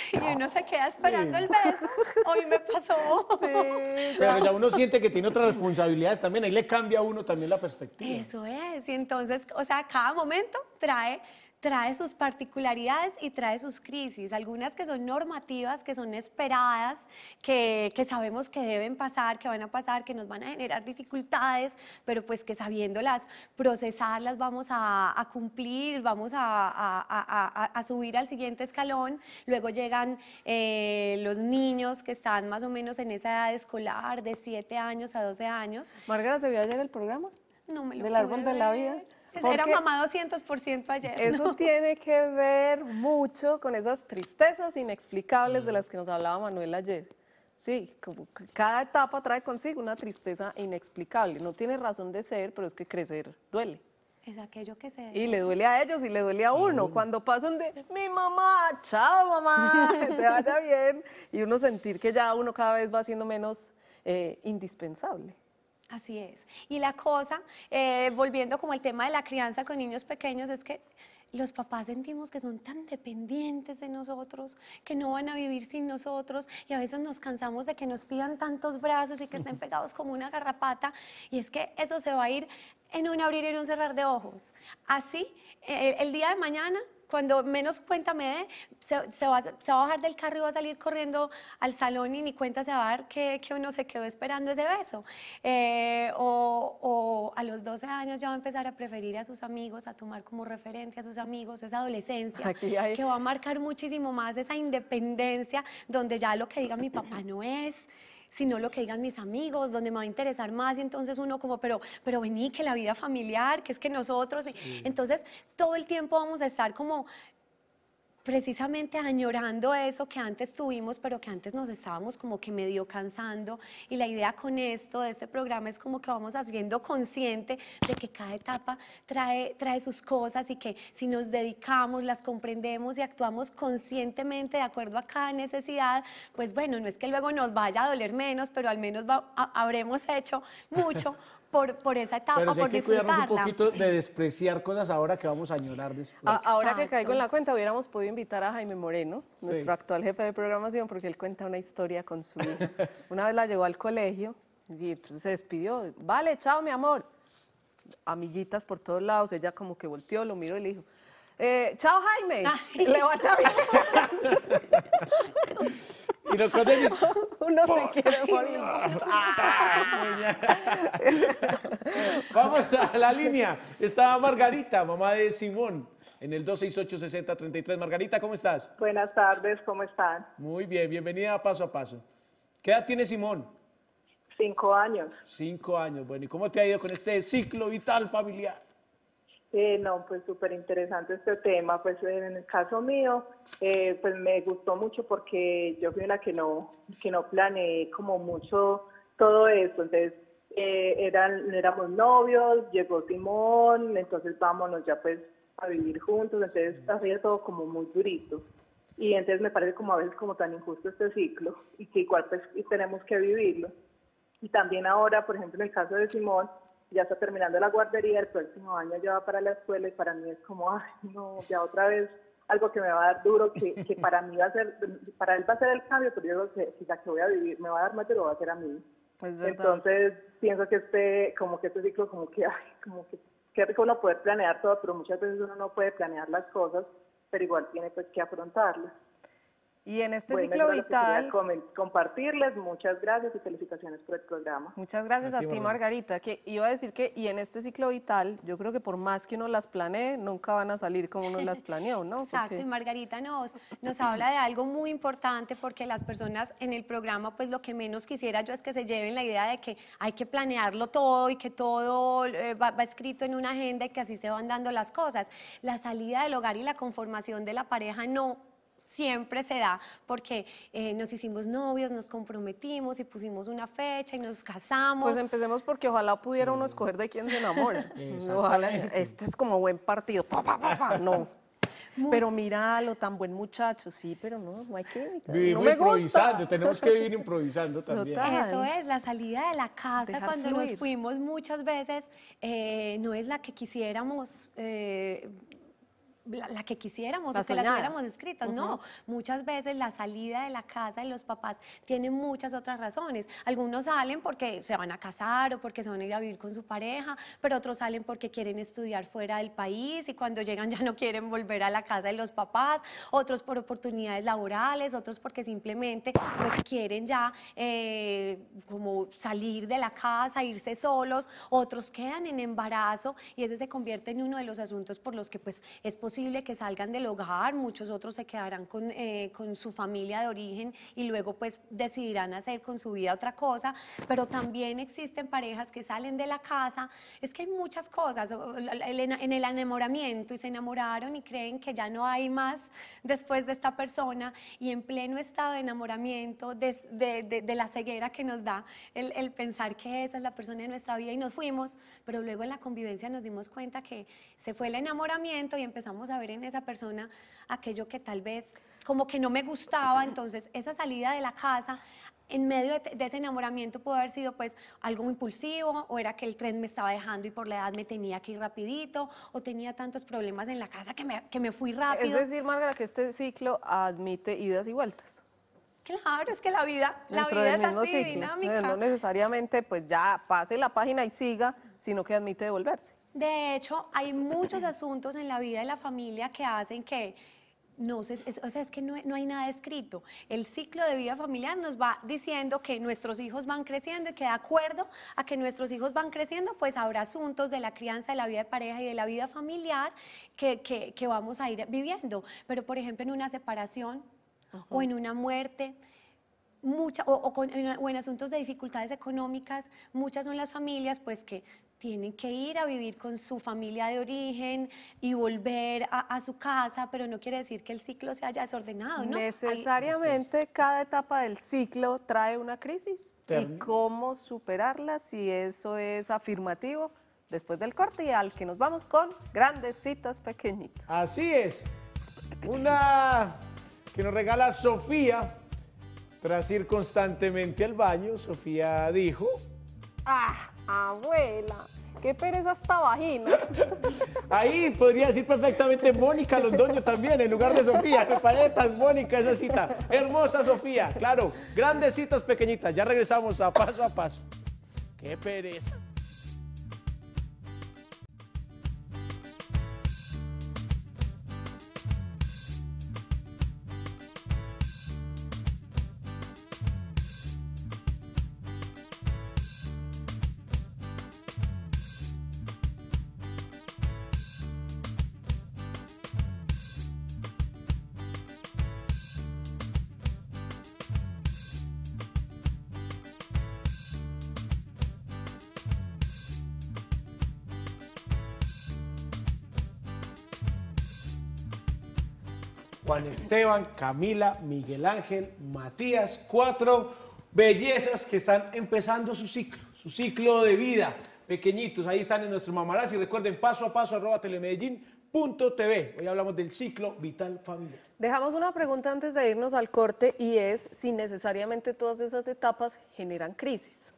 y uno se queda esperando el beso. Hoy me pasó. Pero ya uno siente que tiene otras responsabilidades también. Ahí le cambia a uno también la perspectiva. Eso es. Y entonces, o sea, cada momento trae trae sus particularidades y trae sus crisis, algunas que son normativas, que son esperadas, que, que, sabemos que deben pasar, que van a pasar, que nos van a generar dificultades, pero pues que sabiéndolas procesarlas vamos a, cumplir, vamos a, a, a, subir al siguiente escalón. Luego llegan eh, los niños que están más o menos en esa edad escolar, de 7 años a 12 años. Margarita, ¿se vio ayer el programa? No me lo Del de la vida. Era mamá 200% ayer. Eso tiene que ver mucho con esas tristezas inexplicables de las que nos hablaba Manuel ayer. Sí, como cada etapa trae consigo una tristeza inexplicable. No tiene razón de ser, pero es que crecer duele. Es aquello que se... Y le duele a ellos y le duele a uno. Cuando pasan de, mi mamá, chao mamá, que te vaya bien. Y uno sentir que ya uno cada vez va siendo menos eh, indispensable. Así es. Y la cosa, eh, volviendo como el tema de la crianza con niños pequeños, es que los papás sentimos que son tan dependientes de nosotros, que no van a vivir sin nosotros y a veces nos cansamos de que nos pidan tantos brazos y que estén pegados como una garrapata y es que eso se va a ir en un abrir y un cerrar de ojos. Así, eh, el día de mañana cuando menos cuéntame, ¿eh? se, va, a bajar del carro y va a salir corriendo al salón y ni cuenta se va a dar que, que uno se quedó esperando ese beso. Eh, o, a los 12 años ya va a empezar a preferir a sus amigos, a tomar como referente a sus amigos, esa adolescencia que va a marcar muchísimo más esa independencia donde ya lo que diga mi papá no es sino lo que digan mis amigos, donde me va a interesar más. Y entonces uno como, pero, pero vení, que la vida familiar, que es que nosotros. Entonces todo el tiempo vamos a estar como precisamente añorando eso que antes tuvimos, pero que antes nos estábamos como que medio cansando. Y la idea con esto, de este programa, es como que vamos haciendo consciente de que cada etapa trae, trae sus cosas y que si nos dedicamos, las comprendemos y actuamos conscientemente de acuerdo a cada necesidad, pues bueno, no es que luego nos vaya a doler menos, pero al menos habremos hecho mucho por, esa etapa, Pero que un poquito de despreciar cosas ahora que vamos a añorar después. ahora que caigo en la cuenta, hubiéramos podido invitar a Jaime Moreno, nuestro actual jefe de programación, porque él cuenta una historia con su hija. una vez la llevó al colegio y entonces se despidió. Vale, chao, mi amor. Amiguitas por todos lados. Ella como que volteó, lo miró y le dijo, eh, chao, Jaime. Le va a chavir. Y los Uno se quiere Vamos a la línea. Estaba Margarita, mamá de Simón, en el 268-6033. Margarita, ¿cómo estás? Buenas tardes, ¿cómo están? Muy bien, bienvenida a Paso a Paso. ¿Qué edad tiene Simón? Cinco años. Cinco años, bueno. ¿Y cómo te ha ido con este ciclo vital familiar? Eh, no, pues súper interesante este tema. Pues en el caso mío, eh, pues me gustó mucho porque yo fui la que no, que no planeé como mucho todo esto. Entonces, eh, eran, éramos novios, llegó Simón, entonces vámonos ya pues a vivir juntos. Entonces, había todo como muy durito. Y entonces me parece como a veces como tan injusto este ciclo y que igual pues tenemos que vivirlo. Y también ahora, por ejemplo, en el caso de Simón, ya está terminando la guardería, el próximo año ya va para la escuela y para mí es como, ay, no, ya otra vez algo que me va a dar duro, que, para mí va a ser, para él va a ser el cambio, pero yo creo que si la que voy a vivir me va a dar más duro, va a ser a mí. Entonces pienso que este, como que este ciclo, como que, ay, como que qué rico uno poder planear todo, pero muchas veces uno no puede planear las cosas, pero igual tiene pues que afrontarlas. Y en este ciclo vital... compartirles, muchas gracias y felicitaciones por el programa. Muchas gracias a, ti, Margarita. que iba a decir que, y en este ciclo vital, yo creo que por más que uno las planee, nunca van a salir como uno las planeó, ¿no? Exacto, y Margarita nos, nos habla de algo muy importante porque las personas en el programa, pues lo que menos quisiera yo es que se lleven la idea de que hay que planearlo todo y que todo eh, va escrito en una agenda y que así se van dando las cosas. La salida del hogar y la conformación de la pareja no siempre se da porque eh, nos hicimos novios, nos comprometimos y pusimos una fecha y nos casamos. Pues empecemos porque ojalá pudiera uno escoger de quién se enamora. ojalá, este es como buen partido, no. pero míralo, tan buen muchacho, sí, pero no, no hay que... Vivimos improvisando, tenemos que vivir improvisando también. Eso es, la salida de la casa cuando nos fuimos muchas veces eh, no es la que quisiéramos, eh, la, que quisiéramos o que la tuviéramos escrita. No, muchas veces la salida de la casa de los papás tiene muchas otras razones. Algunos salen porque se van a casar o porque se van a ir a vivir con su pareja, pero otros salen porque quieren estudiar fuera del país y cuando llegan ya no quieren volver a la casa de los papás, otros por oportunidades laborales, otros porque simplemente pues, quieren ya eh, como salir de la casa, irse solos, otros quedan en embarazo y ese se convierte en uno de los asuntos por los que pues es posible posible que salgan del hogar, muchos otros se quedarán con, eh, con su familia de origen y luego pues decidirán hacer con su vida otra cosa, pero también existen parejas que salen de la casa, es que hay muchas cosas, en el enamoramiento y se enamoraron y creen que ya no hay más después de esta persona y en pleno estado de enamoramiento, de, de, la ceguera que nos da el, el pensar que esa es la persona de nuestra vida y nos fuimos, pero luego en la convivencia nos dimos cuenta que se fue el enamoramiento y empezamos a ver en esa persona aquello que tal vez como que no me gustaba, entonces esa salida de la casa en medio de, ese enamoramiento pudo haber sido pues algo impulsivo o era que el tren me estaba dejando y por la edad me tenía que ir rapidito o tenía tantos problemas en la casa que me, que me fui rápido. Es decir, Margarita, que este ciclo admite idas y vueltas. Claro, es que la vida, la vida es así, dinámica. No necesariamente pues ya pase la página y siga, sino que admite devolverse. De hecho, hay muchos asuntos en la vida de la familia que hacen que no sé, o sea, es que no, hay nada escrito. El ciclo de vida familiar nos va diciendo que nuestros hijos van creciendo y que de acuerdo a que nuestros hijos van creciendo, pues habrá asuntos de la crianza, de la vida de pareja y de la vida familiar que, vamos a ir viviendo. Pero, por ejemplo, en una separación o en una muerte, o, o, en asuntos de dificultades económicas, muchas son las familias pues que tienen que ir a vivir con su familia de origen y volver a, su casa, pero no quiere decir que el ciclo se haya desordenado, ¿no? Necesariamente cada etapa del ciclo trae una crisis y cómo superarla, si eso es afirmativo, después del corte y al que nos vamos con grandes citas pequeñitas. Así es, una que nos regala Sofía, tras ir constantemente al baño, Sofía dijo... ¡Ah, abuela! ¡Qué pereza esta vagina! Ahí podría decir perfectamente Mónica Londoño también, en lugar de Sofía. Me Mónica esa cita. Hermosa Sofía, claro. Grandes citas pequeñitas. Ya regresamos a paso a paso. ¡Qué pereza! Juan Esteban, Camila, Miguel Ángel, Matías, cuatro bellezas que están empezando su ciclo, su ciclo de vida. Pequeñitos, ahí están en nuestro y Recuerden, paso a paso, arroba telemedellín.tv. Hoy hablamos del ciclo vital familiar. Dejamos una pregunta antes de irnos al corte y es si necesariamente todas esas etapas generan crisis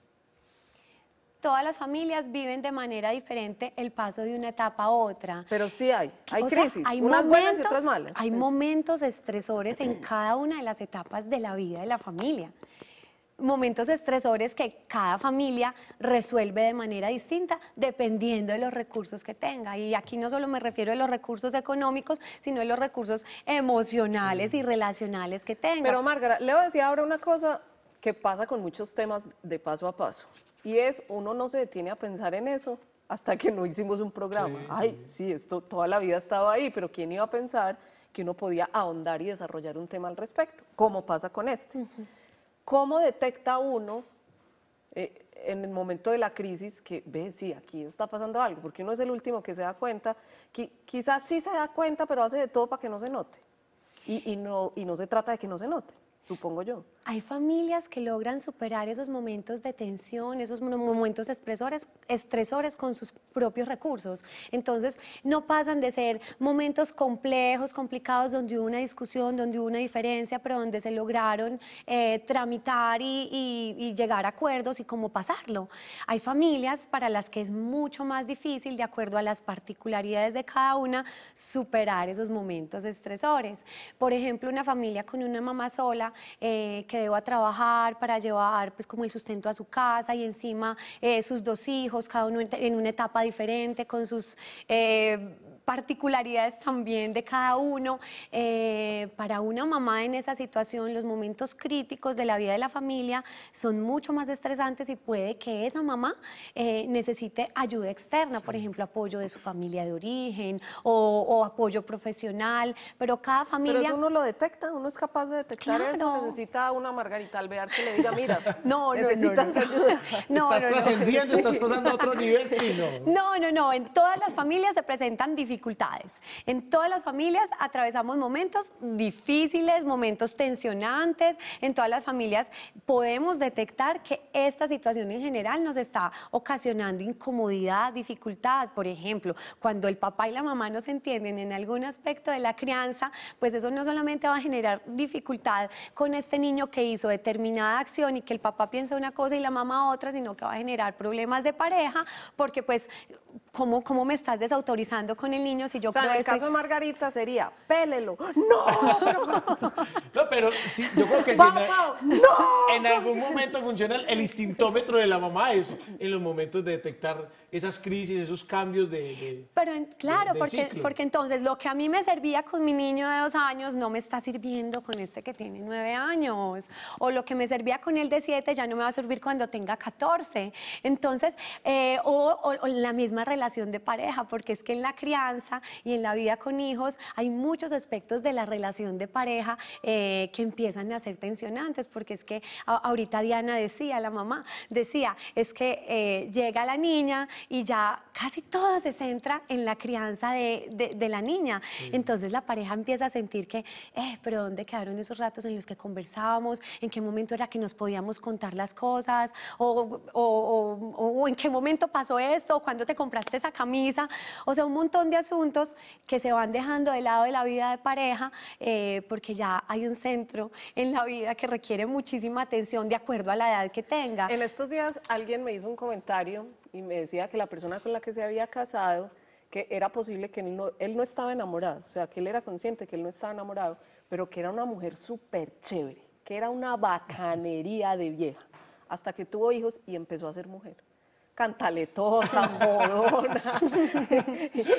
todas las familias viven de manera diferente el paso de una etapa a otra. Pero sí hay, hay crisis, hay unas momentos, buenas otras malas. Hay momentos estresores en cada una de las etapas de la vida de la familia. Momentos estresores que cada familia resuelve de manera distinta dependiendo de los recursos que tenga. Y aquí no solo me refiero a los recursos económicos, sino a los recursos emocionales y relacionales que tenga. Pero voy a decir ahora una cosa que pasa con muchos temas de paso a paso. Y es, uno no se detiene a pensar en eso hasta que no hicimos un programa. Ay, sí. esto toda la vida estaba ahí, pero ¿quién iba a pensar que uno podía ahondar y desarrollar un tema al respecto? ¿Cómo pasa con este? ¿Cómo detecta uno eh, en el momento de la crisis que ve, sí, aquí está pasando algo? Porque uno es el último que se da cuenta, que quizás sí se da cuenta, pero hace de todo para que no se note. y no, y no se trata de que no se note supongo yo. Hay familias que logran superar esos momentos de tensión, esos momentos estresores, estresores con sus propios recursos. Entonces, no pasan de ser momentos complejos, complicados, donde hubo una discusión, donde hubo una diferencia, pero donde se lograron eh, tramitar y llegar a acuerdos y cómo pasarlo. Hay familias para las que es mucho más difícil, de acuerdo a las particularidades de cada una, superar esos momentos estresores. Por ejemplo, una familia con una mamá sola, eh, que debo trabajar para llevar pues como el sustento a su casa y encima eh, sus dos hijos, cada uno en una etapa diferente, con sus... Eh, particularidades también de cada uno. Eh, para una mamá en esa situación, los momentos críticos de la vida de la familia son mucho más estresantes y puede que esa mamá eh, necesite ayuda externa, por ejemplo, apoyo de su familia de origen o, apoyo profesional, pero cada familia... Pero eso uno lo detecta, uno es capaz de detectar eso, necesita una Margarita Alvear que le diga, mira, no, no necesitas no, no, ayuda. estás trascendiendo, estás pasando a otro nivel, No, no, no, en todas las familias se presentan dificultades en todas las familias atravesamos momentos difíciles, momentos tensionantes, en todas las familias podemos detectar que esta situación en general nos está ocasionando incomodidad, dificultad. Por ejemplo, cuando el papá y la mamá no se entienden en algún aspecto de la crianza, pues eso no solamente va a generar dificultad con este niño que hizo determinada acción y que el papá piensa una cosa y la mamá otra, sino que va a generar problemas de pareja, porque pues ¿cómo, me estás desautorizando con el niño si yo o sea, en el caso de Margarita sería, pélelo. ¡No! yo creo que sí. en, ¡No! en algún momento funciona el, instintómetro de la mamá, es en los momentos de detectar esas crisis, esos cambios de... pero claro, porque, entonces lo que a mí me servía con mi niño de dos años no me está sirviendo con este que tiene nueve años, o lo que me servía con él de siete ya no me va a servir cuando tenga 14. Entonces, eh, o la misma relación de pareja, porque es que en la crianza y en la vida con hijos hay muchos aspectos de la relación de pareja eh, que empiezan a ser tensionantes, porque es que ahorita Diana decía, la mamá decía, es que eh, llega la niña y ya casi todo se centra en la crianza de, de, la niña. Entonces la pareja empieza a sentir que, eh, pero ¿dónde quedaron esos ratos en los que conversábamos? ¿En qué momento era que nos podíamos contar las cosas? ¿O, o, o, o en qué momento pasó esto? ¿Cuándo te compraste? esa camisa, o sea, un montón de asuntos que se van dejando de lado de la vida de pareja eh, porque ya hay un centro en la vida que requiere muchísima atención de acuerdo a la edad que tenga. En estos días alguien me hizo un comentario y me decía que la persona con la que se había casado, que era posible que él no estaba enamorado, o sea, que él era consciente que él no estaba enamorado, pero que era una mujer súper chévere, que era una bacanería de vieja, hasta que tuvo hijos y empezó a ser mujer cantaletosa, morona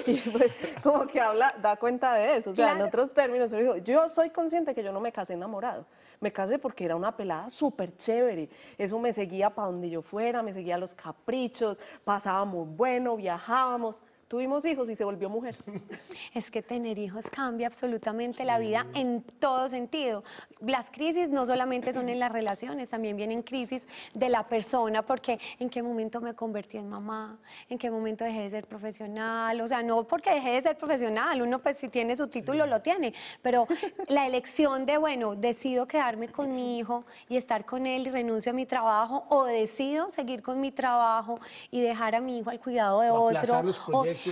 y pues como que habla, da cuenta de eso. O sea, en otros términos, pero dijo, yo soy consciente que yo no me casé enamorado. Me casé porque era una pelada súper chévere. Eso me seguía para donde yo fuera, me seguía los caprichos, pasábamos bueno, viajábamos tuvimos hijos y se volvió mujer. Es que tener hijos cambia absolutamente la vida en todo sentido. Las crisis no solamente son en las relaciones, también vienen crisis de la persona, porque en qué momento me convertí en mamá, en qué momento dejé de ser profesional, o sea, no porque dejé de ser profesional, uno pues si tiene su título lo tiene, pero la elección de, bueno, decido quedarme con mi hijo y estar con él y renuncio a mi trabajo, o decido seguir con mi trabajo y dejar a mi hijo al cuidado de o otro,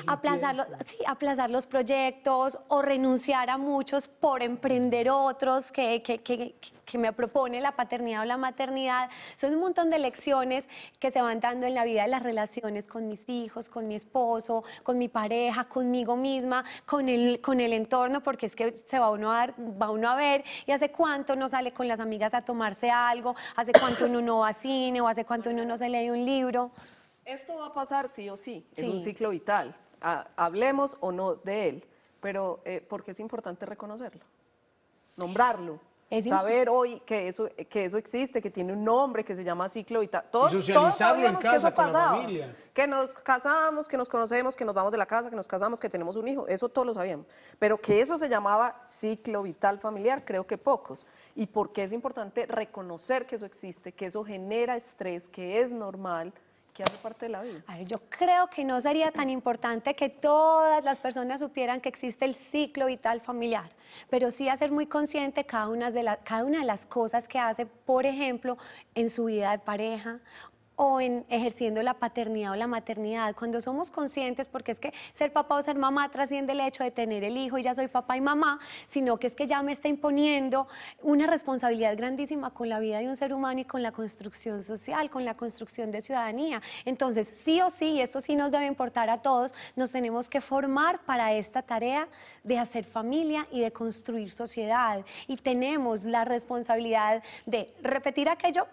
Aplazar los, aplazar los proyectos o renunciar a muchos por emprender otros que, que, me propone la paternidad o la maternidad. Son un montón de lecciones que se van dando en la vida de las relaciones con mis hijos, con mi esposo, con mi pareja, conmigo misma, con el, con el entorno, porque es que se va uno a dar, va uno a ver y hace cuánto no sale con las amigas a tomarse algo, hace cuánto uno no va a cine o hace cuánto uno no se lee un libro. Esto va a pasar sí o sí, es un ciclo vital. hablemos o no de él, pero eh, porque es importante reconocerlo, nombrarlo. saber hoy que eso, que eso existe, que tiene un nombre, que se llama ciclo vital. Todos, todos sabíamos que eso pasaba. Que nos casamos, que nos conocemos, que nos vamos de la casa, que nos casamos, que tenemos un hijo. Eso todos lo sabíamos. Pero que eso se llamaba ciclo vital familiar, creo que pocos. Y porque es importante reconocer que eso existe, que eso genera estrés, que es normal ¿Qué hace parte de la vida. A ver, yo creo que no sería tan importante que todas las personas supieran que existe el ciclo vital familiar, pero sí hacer muy consciente cada una de, cada una de las cosas que hace, por ejemplo, en su vida de pareja o en ejerciendo la paternidad o la maternidad, cuando somos conscientes, porque es que ser papá o ser mamá trasciende el hecho de tener el hijo y ya soy papá y mamá, sino que es que ya me está imponiendo una responsabilidad grandísima con la vida de un ser humano y con la construcción social, con la construcción de ciudadanía. Entonces, sí o sí, esto sí nos debe importar a todos, nos tenemos que formar para esta tarea de hacer familia y de construir sociedad. Y tenemos la responsabilidad de repetir aquello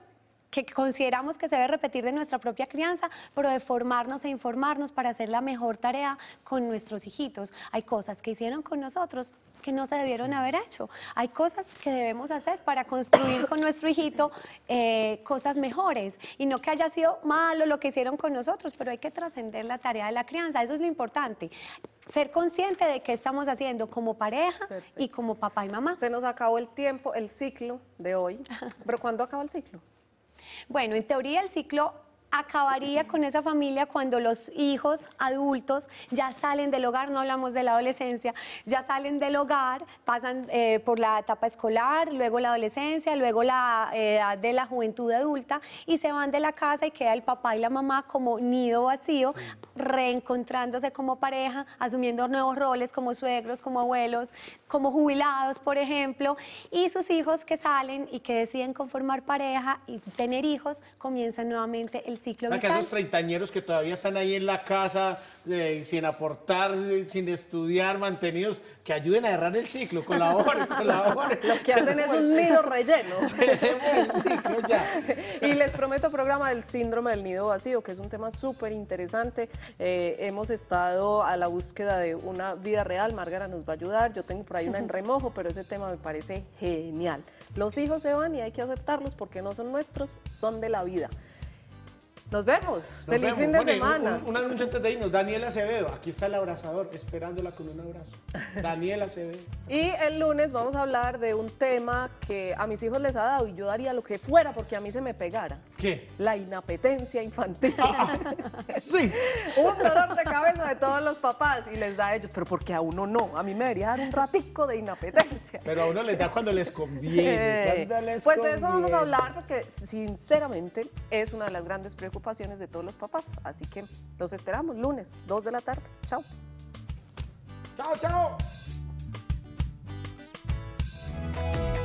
que consideramos que se debe repetir de nuestra propia crianza, pero de formarnos e informarnos para hacer la mejor tarea con nuestros hijitos. Hay cosas que hicieron con nosotros que no se debieron haber hecho. Hay cosas que debemos hacer para construir con nuestro hijito eh, cosas mejores y no que haya sido malo lo que hicieron con nosotros, pero hay que trascender la tarea de la crianza. Eso es lo importante ser consciente de qué estamos haciendo como pareja y como papá y mamá. Se nos acabó el tiempo, el ciclo de hoy, pero ¿cuándo acaba el ciclo? Bueno, en teoría el ciclo acabaría con esa familia cuando los hijos adultos ya salen del hogar, no hablamos de la adolescencia, ya salen del hogar, pasan eh, por la etapa escolar, luego la adolescencia, luego la eh, edad de la juventud adulta y se van de la casa y queda el papá y la mamá como nido vacío, reencontrándose como pareja, asumiendo nuevos roles como suegros, como abuelos, como jubilados, por ejemplo, y sus hijos que salen y que deciden conformar pareja y tener hijos, comienzan nuevamente el ciclo Acá Los treintañeros que todavía están ahí en la casa eh, sin aportar, eh, sin estudiar, mantenidos, que ayuden a errar el ciclo, colaboren, colaboren. Lo que hacen es un nido relleno. ya. Y les prometo programa del síndrome del nido vacío, que es un tema súper interesante. Eh, hemos estado a la búsqueda de una vida real, Margarita nos va a ayudar, yo tengo por ahí una en remojo, pero ese tema me parece genial. Los hijos se van y hay que aceptarlos porque no son nuestros, son de la vida. Nos vemos. Feliz fin de semana. Un, noche anuncio de Daniel Acevedo. Aquí está el abrazador, esperándola con un abrazo. Daniel Acevedo. y el lunes vamos a hablar de un tema que a mis hijos les ha dado y yo daría lo que fuera porque a mí se me pegara. ¿Qué? La inapetencia infantil. Ah, ah. sí. un dolor de cabeza de todos los papás y les da a ellos, pero porque a uno no. A mí me debería dar un ratico de inapetencia. Pero a uno les da cuando les conviene. Eh, pues de eso vamos a hablar porque sinceramente es una de las grandes preocupaciones pasiones de todos los papás. Así que los esperamos lunes, 2 de la tarde. Chao. Chao, chao.